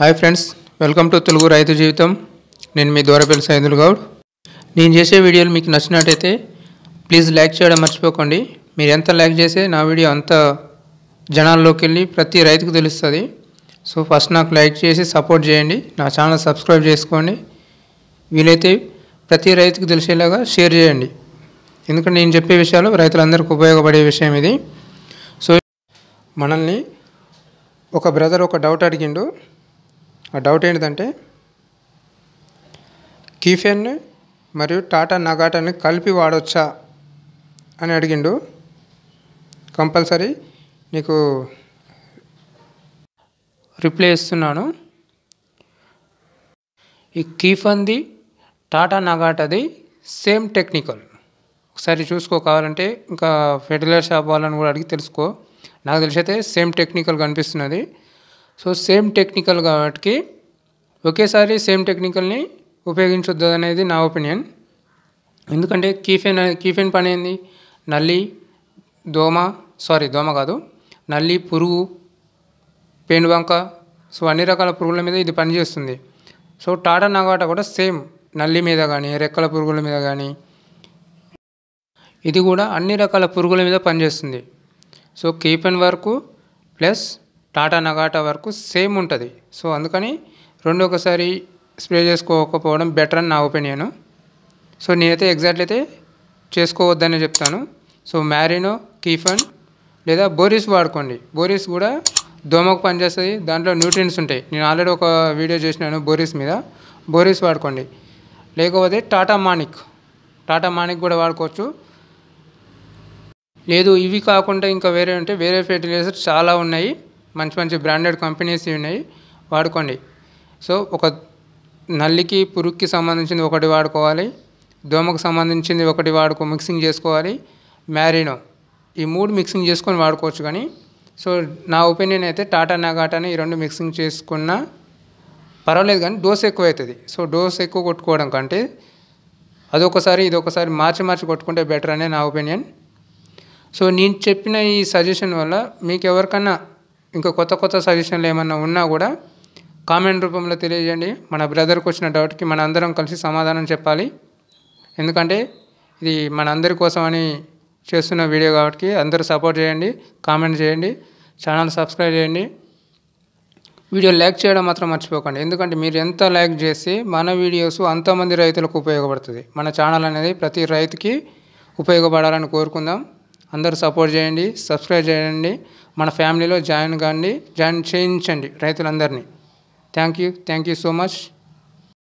hi friends welcome to Telugu రైతు జీవితం నేను మీ దూరపల్లి సైందులు గౌడ్ నేను చేసే వీడియోలు మీకు నచ్చినట్టయితే ప్లీజ్ లైక్ చేయడం మర్చిపోకండి మీరు ఎంత లైక్ చేస్తే నా వీడియో అంత జనాల్లోకి వెళ్ళి ప్రతి రైతుకు తెలుస్తుంది సో ఫస్ట్ నాకు లైక్ చేసి సపోర్ట్ చేయండి నా ఛానల్ సబ్స్క్రైబ్ చేసుకోండి వీలైతే ప్రతి రైతుకు తెలిసేలాగా షేర్ చేయండి ఎందుకంటే నేను చెప్పే విషయాలు రైతులందరికీ ఉపయోగపడే విషయం ఇది సో మనల్ని ఒక బ్రదర్ ఒక డౌట్ అడిగిండు ఆ డౌట్ ఏంటంటే కీఫెన్ మరియు టాటా నగాటాని కలిపి వాడొచ్చా అని అడిగిండు కంపల్సరీ నీకు రిప్లై ఇస్తున్నాను ఈ కీఫన్ది టాటా నగాటది సేమ్ టెక్నికల్ ఒకసారి చూసుకో కావాలంటే ఇంకా ఫెర్టిలైజర్ షాప్ వాళ్ళని కూడా అడిగి తెలుసుకో నాకు తెలిసి అయితే సేమ్ టెక్నికల్ కనిపిస్తున్నది సో సేమ్ టెక్నికల్ కాబట్టి ఒకేసారి సేమ్ టెక్నికల్ని ఉపయోగించొద్దు అనేది నా ఒపీనియన్ ఎందుకంటే కీఫెన్ కీఫెన్ పని ఏంది నల్లి దోమ సారీ దోమ కాదు నల్లి పురుగు పేనుబంక సో అన్ని రకాల పురుగుల మీద ఇది పనిచేస్తుంది సో టాటా నాగాట కూడా సేమ్ నల్లి మీద కానీ రెక్కల పురుగుల మీద కానీ ఇది కూడా అన్ని రకాల పురుగుల మీద పనిచేస్తుంది సో కీఫెన్ వరకు ప్లస్ టాటా నగాటా వరకు సేమ్ ఉంటుంది సో అందుకని రెండు ఒకసారి స్ప్రే చేసుకోకపోవడం బెటర్ అని నా ఒపీనియను సో నేనైతే ఎగ్జాక్ట్లీ అయితే చేసుకోవద్దని చెప్తాను సో మ్యారినో కీఫన్ లేదా బోరిస్ వాడుకోండి బోరిస్ కూడా దోమకు పనిచేస్తుంది దాంట్లో న్యూట్రియన్స్ ఉంటాయి నేను ఆల్రెడీ ఒక వీడియో చేసినాను బోరిస్ మీద బోరిస్ వాడుకోండి లేకపోతే టాటా మానిక్ టాటా మానిక్ కూడా వాడుకోవచ్చు లేదు ఇవి కాకుండా ఇంకా వేరే ఉంటే వేరే ఫెర్టిలైజర్స్ చాలా ఉన్నాయి మంచి మంచి బ్రాండెడ్ కంపెనీస్ ఉన్నాయి వాడుకోండి సో ఒక నల్లికి పురుగుకి సంబంధించింది ఒకటి వాడుకోవాలి దోమకు సంబంధించింది ఒకటి వాడుకో మిక్సింగ్ చేసుకోవాలి మ్యారినో ఈ మూడు మిక్సింగ్ చేసుకొని వాడుకోవచ్చు కానీ సో నా ఒపీనియన్ అయితే టాటా నాగాటాని ఈ రెండు మిక్సింగ్ చేసుకున్నా పర్వాలేదు కానీ డోస్ ఎక్కువ అవుతుంది సో డోస్ ఎక్కువ కొట్టుకోవడం కంటే అదొకసారి ఇదొకసారి మార్చి మార్చి కొట్టుకుంటే బెటర్ అనే నా ఒపీనియన్ సో నేను చెప్పిన ఈ సజెషన్ వల్ల మీకు ఎవరికన్నా ఇంకా కొత్త కొత్త సజెషన్లు ఏమన్నా ఉన్నా కూడా కామెంట్ రూపంలో తెలియజేయండి మన బ్రదర్కి వచ్చిన డౌట్కి మన అందరం కలిసి సమాధానం చెప్పాలి ఎందుకంటే ఇది మన అందరి కోసమని చేస్తున్న వీడియో కాబట్టి అందరూ సపోర్ట్ చేయండి కామెంట్ చేయండి ఛానల్ సబ్స్క్రైబ్ చేయండి వీడియో లైక్ చేయడం మాత్రం మర్చిపోకండి ఎందుకంటే మీరు ఎంత లైక్ చేస్తే మన వీడియోస్ అంతమంది రైతులకు ఉపయోగపడుతుంది మన ఛానల్ అనేది ప్రతి రైతుకి ఉపయోగపడాలని కోరుకుందాం అందరూ సపోర్ట్ చేయండి సబ్స్క్రైబ్ చేయండి మన ఫ్యామిలీలో జాయిన్ కానీ జాయిన్ చేయించండి రైతులందరినీ thank you thank you so much